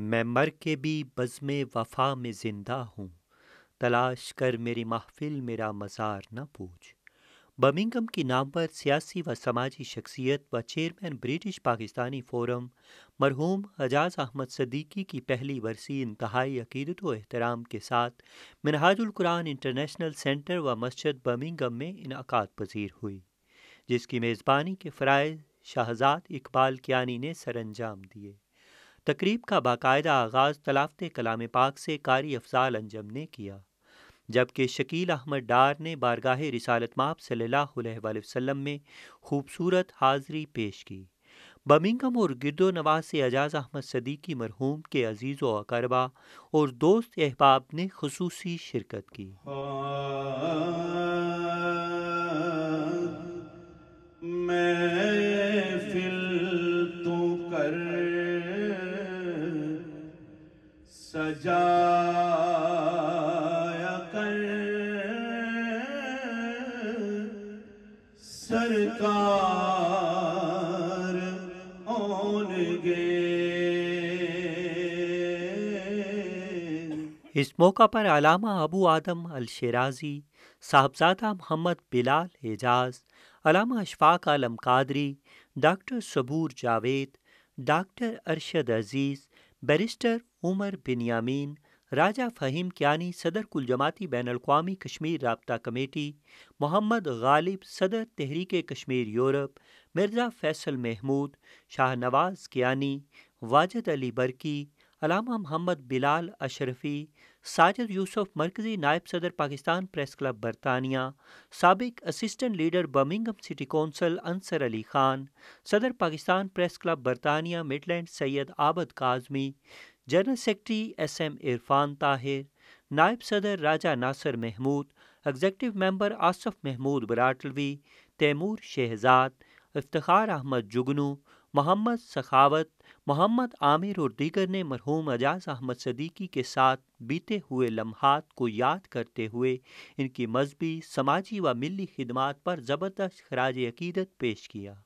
मैं मर के भी बज़म वफा में ज़िंदा हूँ तलाश कर मेरी महफिल मेरा मज़ार न पूछ बर्मिंगम की नामवर सियासी व समाजी शख्सियत व चेयरमैन ब्रिटिश पाकिस्तानी फोरम मरहूम एजाज अहमद सदीकी की पहली बरसी इंतहाई अकीदत व अहतराम के साथ कुरान इंटरनेशनल सेंटर व मस्जिद बर्मिंगम में इनका पजीर हुई जिसकी मेज़बानी के फ़रज़ शाहजाद इकबाल कियानी ने सरंजाम दिए तकरीब का बाकायदा आगाज़ तलाफत कलाम पाक से कारी अफजाल अंजम ने किया जबकि शकील अहमद डार ने बारगाह रिसालत माप सल्लाम में खूबसूरत हाजिरी पेश की बमिंगम और गिरदो नवाज से एजाज अहमद सदीकी मरहूम के अजीज़ व अकरबा और दोस्त अहबाब ने खसूस शिरकत की हाँ, मैं कर सरकार इस मौका पर Allama Abu Adam Al Sherazi Sahibzada Mohammad Bilal Ejaz Allama Ashfaq Alam Qadri doctor Saboor Javed doctor Arshad Aziz barrister Umar Binyamin Raja Faheem Kiani सदर कुल जमाती बैन अवी कश्मीर रबता कमेटी मोहम्मद गालिब सदर तहरीक कश्मीर यूरोप मिर्ज़ा फैसल महमूद शाहनवाज क्यानी वाजद अली बरकी अलामा मोहम्मद बिलाल अशरफी साजिद यूसुफ मरकज़ी नायब सदर पाकिस्तान प्रेस क्लब बरतानिया सबक assistant leader Birmingham city council Ansar Ali Khan सदर पाकिस्तान प्रेस क्लब बरतानिया midland Syed Abid Kazmi general secretary S M Irfan Tahir नायब सदर राजा नासर महमूद एग्जेक्टिव मेंबर आसफ महमूद बराटलवी तैमूर शहजाद इफ्तार अहमद जुगनू मोहम्मद सखावत मोहम्मद आमिर और दीगर ने मरहूम एजाज अहमद सदीकी के साथ बीते हुए लम्हात को याद करते हुए इनकी मजहबी समाजी व मिली खिदमत पर ज़बरदस्त खराज अकीदत पेश किया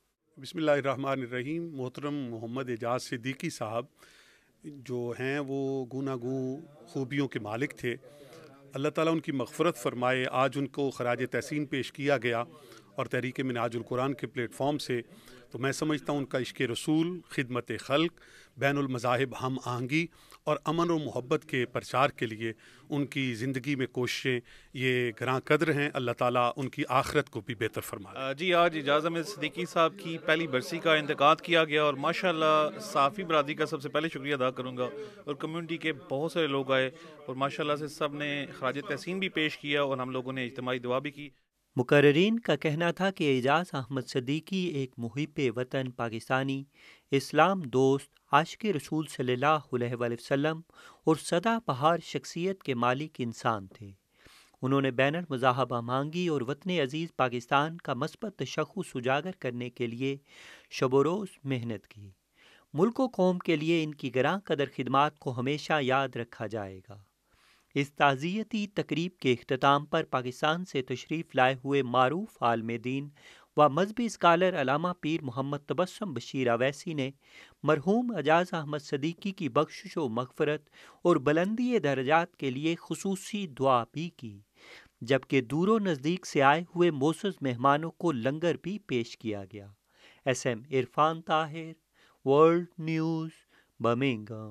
बसमीम मोहतरम मोहम्मद एजाज सिद्दीकी साहब जो हैं वो गुनागु खूबियों के मालिक थे अल्लाह ताला उनकी मगफरत फरमाए आज उनको खराज तहसीन पेश किया गया और तहरीक कुरान के प्लेटफॉर्म से तो मैं समझता हूँ उनका इश्क रसूल खिदमत खल्क बैनमज़ाहब हम आहंगी और अमन व मोहब्बत के प्रचार के लिए उनकी ज़िंदगी में कोशिशें ये ग्रां कदर हैं अल्लाह ताला उनकी आखरत को भी बेहतर फरमा जी आज में सदीकी साहब की पहली बरसी का इंतकाद किया गया और माशाल्लाह साफ़ी बरदरी का सबसे पहले शुक्रिया अदा करूँगा और कम्यूनिटी के बहुत सारे लोग आए और माशाला से सब ने खराज तहसीन भी पेश किया और हम लोगों ने इज्तमी दुआ भी की मुकर्रीन का कहना था कि एजाज अहमद सदीकी एक मुहिब वतन पाकिस्तानी इस्लाम दोस्त आशिक रसूल सल्लाम और सदा बहार शख्सियत के मालिक इंसान थे उन्होंने बैनर मजाहबा मांगी और वतन अजीज़ पाकिस्तान का मस्बत तशखस उजागर करने के लिए शबरोज़ मेहनत की मुल्क कौम के लिए इनकी ग्रां कदर खदमात को हमेशा याद रखा जाएगा इस ताज़ियती तकरीब के अख्ताम पर पाकिस्तान से तशरीफ़ लाए हुए मरूफ आलम दीन व मजहबी स्कालर अलामा पीर मोहम्मद तबस्म बशीर अवैसी ने मरहूम एजाज अहमद सदीकी की बख्शिश व मगफरत और बुलंदी दर्जात के लिए खसूसी दुआ भी की जबकि दूरों नज़दीक से आए हुए मोसज मेहमानों को लंगर भी पेश किया गया S M Irfan Tahir world news बमेंगा